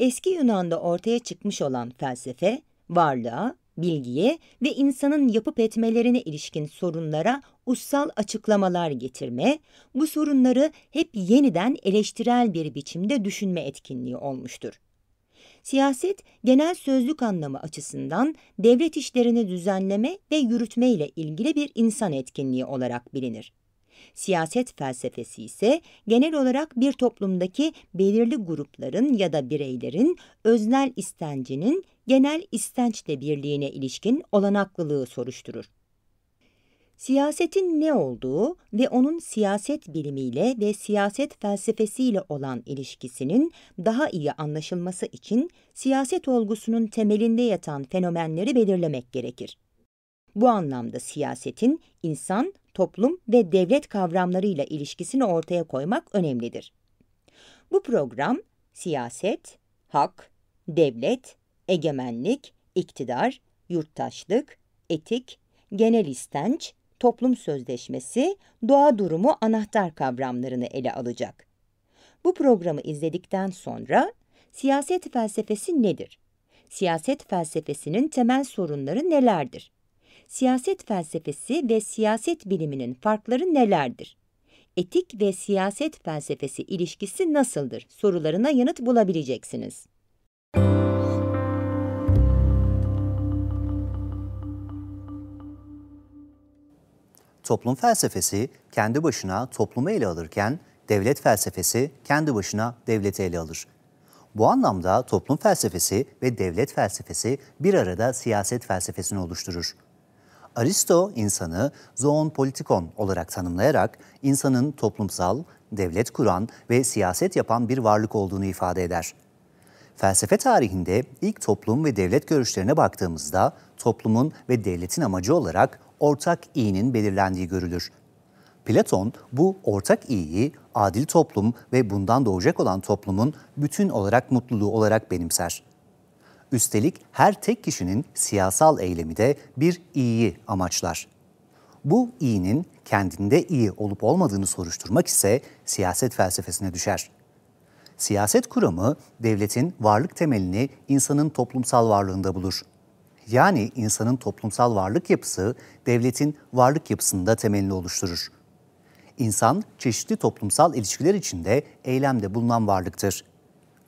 eski Yunan'da ortaya çıkmış olan felsefe, varlığa, bilgiye ve insanın yapıp etmelerine ilişkin sorunlara ussal açıklamalar getirme, bu sorunları hep yeniden eleştirel bir biçimde düşünme etkinliği olmuştur. Siyaset, genel sözlük anlamı açısından devlet işlerini düzenleme ve yürütme ile ilgili bir insan etkinliği olarak bilinir. Siyaset felsefesi ise genel olarak bir toplumdaki belirli grupların ya da bireylerin öznel istencinin genel istençle birliğine ilişkin olanaklılığı soruşturur. Siyasetin ne olduğu ve onun siyaset bilimiyle ve siyaset felsefesiyle olan ilişkisinin daha iyi anlaşılması için siyaset olgusunun temelinde yatan fenomenleri belirlemek gerekir. Bu anlamda siyasetin insan, toplum ve devlet kavramlarıyla ilişkisini ortaya koymak önemlidir. Bu program siyaset, hak, devlet, egemenlik, iktidar, yurttaşlık, etik, genel istenç, toplum sözleşmesi, doğa durumu anahtar kavramlarını ele alacak. Bu programı izledikten sonra siyaset felsefesi nedir? Siyaset felsefesinin temel sorunları nelerdir? siyaset felsefesi ve siyaset biliminin farkları nelerdir? Etik ve siyaset felsefesi ilişkisi nasıldır? sorularına yanıt bulabileceksiniz. Toplum felsefesi kendi başına toplumu ele alırken devlet felsefesi kendi başına devleti ele alır. Bu anlamda toplum felsefesi ve devlet felsefesi bir arada siyaset felsefesini oluşturur. Aristo insanı zoon politikon olarak tanımlayarak insanın toplumsal, devlet kuran ve siyaset yapan bir varlık olduğunu ifade eder. Felsefe tarihinde ilk toplum ve devlet görüşlerine baktığımızda toplumun ve devletin amacı olarak ortak iyinin belirlendiği görülür. Platon bu ortak iyiyi adil toplum ve bundan doğacak olan toplumun bütün olarak mutluluğu olarak benimser. Üstelik her tek kişinin siyasal eylemi de bir iyiyi amaçlar. Bu iyinin kendinde iyi olup olmadığını soruşturmak ise siyaset felsefesine düşer. Siyaset kuramı devletin varlık temelini insanın toplumsal varlığında bulur. Yani insanın toplumsal varlık yapısı devletin varlık yapısında temelini oluşturur. İnsan çeşitli toplumsal ilişkiler içinde eylemde bulunan varlıktır.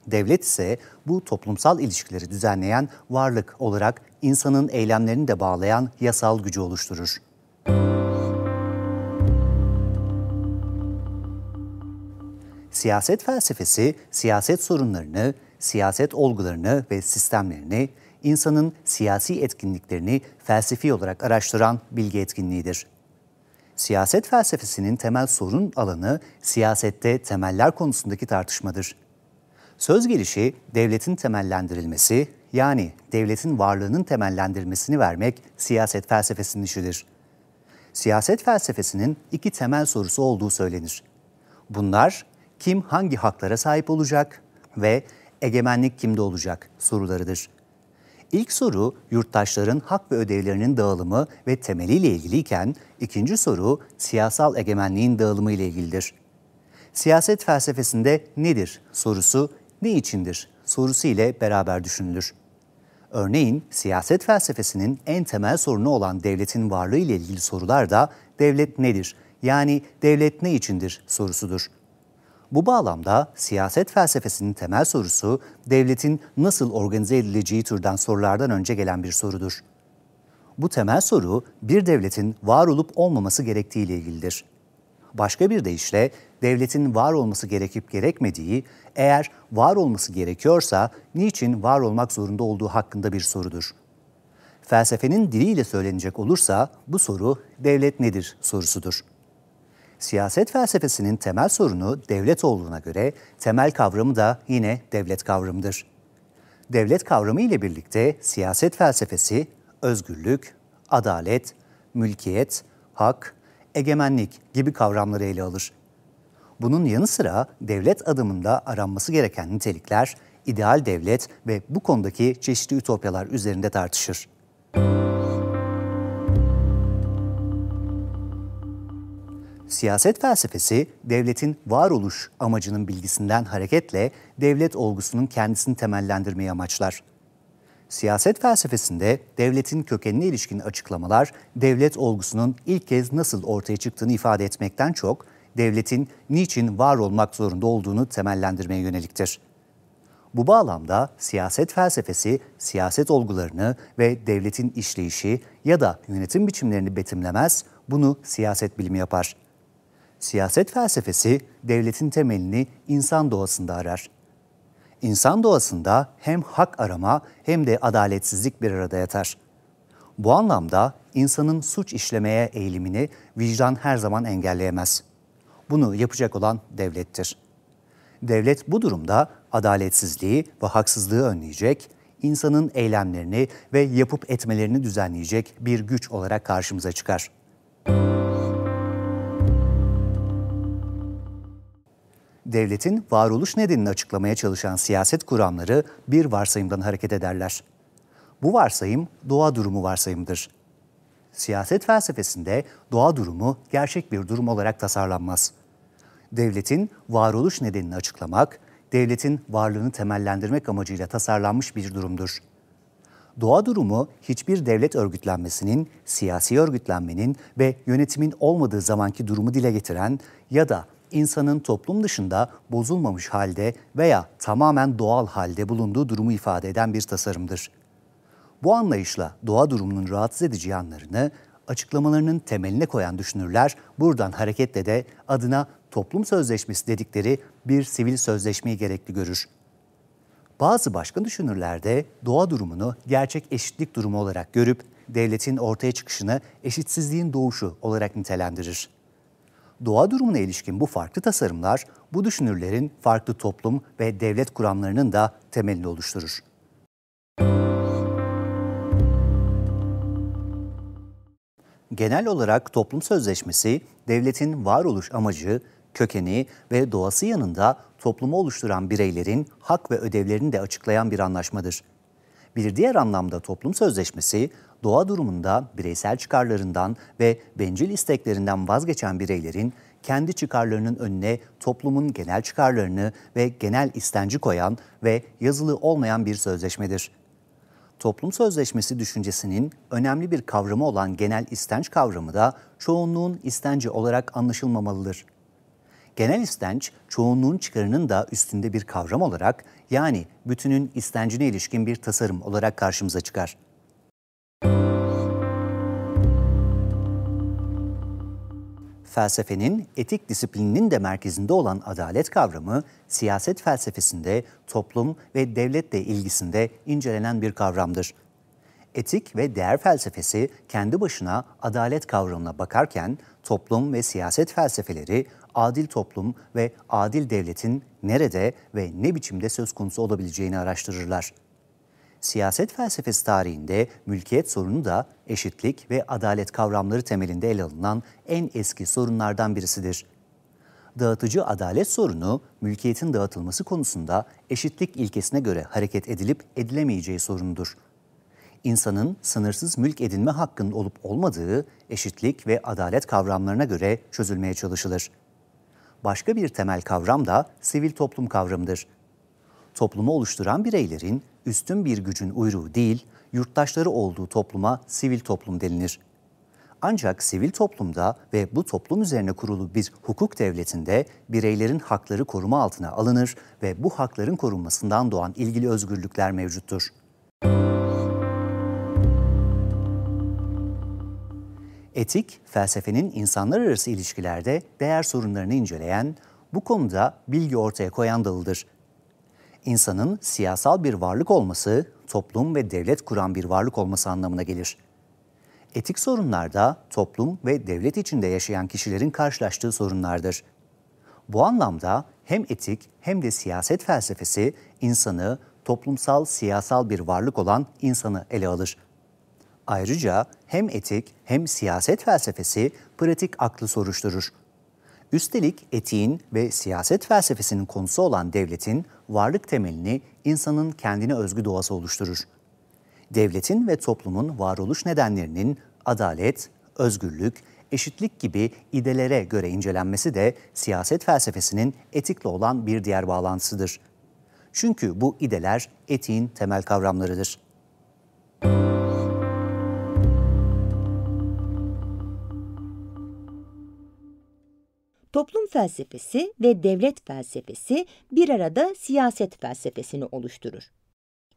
Devlet ise bu toplumsal ilişkileri düzenleyen varlık olarak insanın eylemlerini de bağlayan yasal gücü oluşturur. Siyaset felsefesi siyaset sorunlarını, siyaset olgularını ve sistemlerini, insanın siyasi etkinliklerini felsefi olarak araştıran bilgi etkinliğidir. Siyaset felsefesinin temel sorun alanı siyasette temeller konusundaki tartışmadır. Söz gelişi devletin temellendirilmesi yani devletin varlığının temellendirilmesini vermek siyaset felsefesinin işidir. Siyaset felsefesinin iki temel sorusu olduğu söylenir. Bunlar kim hangi haklara sahip olacak ve egemenlik kimde olacak sorularıdır. İlk soru yurttaşların hak ve ödevlerinin dağılımı ve temeliyle ilgiliyken ikinci soru siyasal egemenliğin dağılımı ile ilgilidir. Siyaset felsefesinde nedir sorusu ne içindir sorusu ile beraber düşünülür. Örneğin siyaset felsefesinin en temel sorunu olan devletin varlığı ile ilgili sorular da devlet nedir yani devlet ne içindir sorusudur. Bu bağlamda siyaset felsefesinin temel sorusu devletin nasıl organize edileceği türden sorulardan önce gelen bir sorudur. Bu temel soru bir devletin var olup olmaması gerektiği ile ilgilidir. Başka bir deyişle devletin var olması gerekip gerekmediği, eğer var olması gerekiyorsa niçin var olmak zorunda olduğu hakkında bir sorudur. Felsefenin diliyle söylenecek olursa bu soru devlet nedir sorusudur. Siyaset felsefesinin temel sorunu devlet olduğuna göre temel kavramı da yine devlet kavramıdır. Devlet kavramı ile birlikte siyaset felsefesi özgürlük, adalet, mülkiyet, hak, egemenlik gibi kavramları ele alır. Bunun yanı sıra devlet adımında aranması gereken nitelikler, ideal devlet ve bu konudaki çeşitli ütopyalar üzerinde tartışır. Siyaset felsefesi devletin varoluş amacının bilgisinden hareketle devlet olgusunun kendisini temellendirmeyi amaçlar. Siyaset felsefesinde devletin kökenine ilişkin açıklamalar devlet olgusunun ilk kez nasıl ortaya çıktığını ifade etmekten çok devletin niçin var olmak zorunda olduğunu temellendirmeye yöneliktir. Bu bağlamda siyaset felsefesi, siyaset olgularını ve devletin işleyişi ya da yönetim biçimlerini betimlemez, bunu siyaset bilimi yapar. Siyaset felsefesi devletin temelini insan doğasında arar. İnsan doğasında hem hak arama hem de adaletsizlik bir arada yatar. Bu anlamda insanın suç işlemeye eğilimini vicdan her zaman engelleyemez.'' bunu yapacak olan devlettir. Devlet bu durumda adaletsizliği ve haksızlığı önleyecek, insanın eylemlerini ve yapıp etmelerini düzenleyecek bir güç olarak karşımıza çıkar. Devletin varoluş nedenini açıklamaya çalışan siyaset kuramları bir varsayımdan hareket ederler. Bu varsayım doğa durumu varsayımdır. Siyaset felsefesinde doğa durumu gerçek bir durum olarak tasarlanmaz devletin varoluş nedenini açıklamak, devletin varlığını temellendirmek amacıyla tasarlanmış bir durumdur. Doğa durumu hiçbir devlet örgütlenmesinin, siyasi örgütlenmenin ve yönetimin olmadığı zamanki durumu dile getiren ya da insanın toplum dışında bozulmamış halde veya tamamen doğal halde bulunduğu durumu ifade eden bir tasarımdır. Bu anlayışla doğa durumunun rahatsız edici yanlarını açıklamalarının temeline koyan düşünürler buradan hareketle de adına toplum sözleşmesi dedikleri bir sivil sözleşmeyi gerekli görür. Bazı başka düşünürlerde doğa durumunu gerçek eşitlik durumu olarak görüp devletin ortaya çıkışını eşitsizliğin doğuşu olarak nitelendirir. Doğa durumuna ilişkin bu farklı tasarımlar bu düşünürlerin farklı toplum ve devlet kuramlarının da temelini oluşturur. Genel olarak toplum sözleşmesi devletin varoluş amacı, kökeni ve doğası yanında toplumu oluşturan bireylerin hak ve ödevlerini de açıklayan bir anlaşmadır. Bir diğer anlamda toplum sözleşmesi, doğa durumunda bireysel çıkarlarından ve bencil isteklerinden vazgeçen bireylerin kendi çıkarlarının önüne toplumun genel çıkarlarını ve genel istenci koyan ve yazılı olmayan bir sözleşmedir. Toplum sözleşmesi düşüncesinin önemli bir kavramı olan genel istenç kavramı da çoğunluğun istenci olarak anlaşılmamalıdır. Genel istenç çoğunluğun çıkarının da üstünde bir kavram olarak yani bütünün istencine ilişkin bir tasarım olarak karşımıza çıkar. felsefenin etik disiplininin de merkezinde olan adalet kavramı siyaset felsefesinde toplum ve devletle ilgisinde incelenen bir kavramdır. Etik ve değer felsefesi kendi başına adalet kavramına bakarken toplum ve siyaset felsefeleri adil toplum ve adil devletin nerede ve ne biçimde söz konusu olabileceğini araştırırlar. Siyaset felsefesi tarihinde mülkiyet sorunu da eşitlik ve adalet kavramları temelinde ele alınan en eski sorunlardan birisidir. Dağıtıcı adalet sorunu, mülkiyetin dağıtılması konusunda eşitlik ilkesine göre hareket edilip edilemeyeceği sorunudur İnsanın sınırsız mülk edinme hakkının olup olmadığı eşitlik ve adalet kavramlarına göre çözülmeye çalışılır başka bir temel kavram da sivil toplum kavramıdır. Toplumu oluşturan bireylerin üstün bir gücün uyruğu değil, yurttaşları olduğu topluma sivil toplum denilir. Ancak sivil toplumda ve bu toplum üzerine kurulu bir hukuk devletinde bireylerin hakları koruma altına alınır ve bu hakların korunmasından doğan ilgili özgürlükler mevcuttur. Etik, felsefenin insanlar arası ilişkilerde değer sorunlarını inceleyen, bu konuda bilgi ortaya koyan dalıdır. İnsanın siyasal bir varlık olması, toplum ve devlet kuran bir varlık olması anlamına gelir. Etik sorunlar da toplum ve devlet içinde yaşayan kişilerin karşılaştığı sorunlardır. Bu anlamda hem etik hem de siyaset felsefesi insanı toplumsal siyasal bir varlık olan insanı ele alır. Ayrıca hem etik hem siyaset felsefesi pratik aklı soruşturur. Üstelik etiğin ve siyaset felsefesinin konusu olan devletin varlık temelini insanın kendine özgü doğası oluşturur. Devletin ve toplumun varoluş nedenlerinin adalet, özgürlük, eşitlik gibi idelere göre incelenmesi de siyaset felsefesinin etikle olan bir diğer bağlantısıdır. Çünkü bu ideler etiğin temel kavramlarıdır. toplum felsefesi ve devlet felsefesi bir arada siyaset felsefesini oluşturur.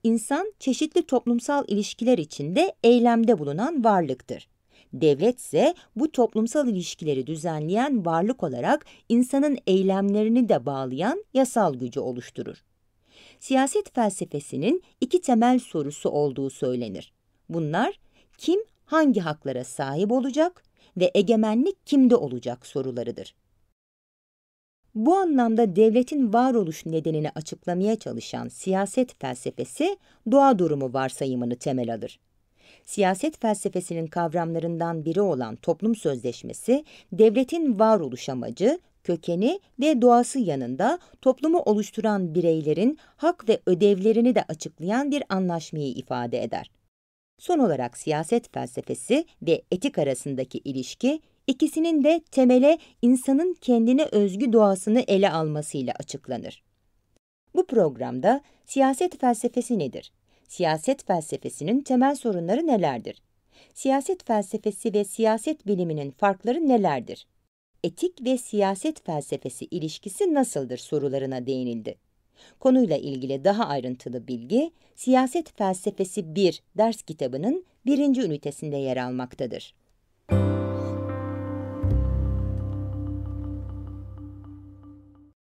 İnsan çeşitli toplumsal ilişkiler içinde eylemde bulunan varlıktır. Devlet ise bu toplumsal ilişkileri düzenleyen varlık olarak insanın eylemlerini de bağlayan yasal gücü oluşturur. Siyaset felsefesinin iki temel sorusu olduğu söylenir. Bunlar kim hangi haklara sahip olacak ve egemenlik kimde olacak sorularıdır. Bu anlamda devletin varoluş nedenini açıklamaya çalışan siyaset felsefesi doğa durumu varsayımını temel alır. Siyaset felsefesinin kavramlarından biri olan toplum sözleşmesi, devletin varoluş amacı, kökeni ve doğası yanında toplumu oluşturan bireylerin hak ve ödevlerini de açıklayan bir anlaşmayı ifade eder. Son olarak siyaset felsefesi ve etik arasındaki ilişki İkisinin de temele insanın kendine özgü doğasını ele almasıyla açıklanır. Bu programda siyaset felsefesi nedir? Siyaset felsefesinin temel sorunları nelerdir? Siyaset felsefesi ve siyaset biliminin farkları nelerdir? Etik ve siyaset felsefesi ilişkisi nasıldır sorularına değinildi. Konuyla ilgili daha ayrıntılı bilgi, Siyaset Felsefesi 1 ders kitabının birinci ünitesinde yer almaktadır.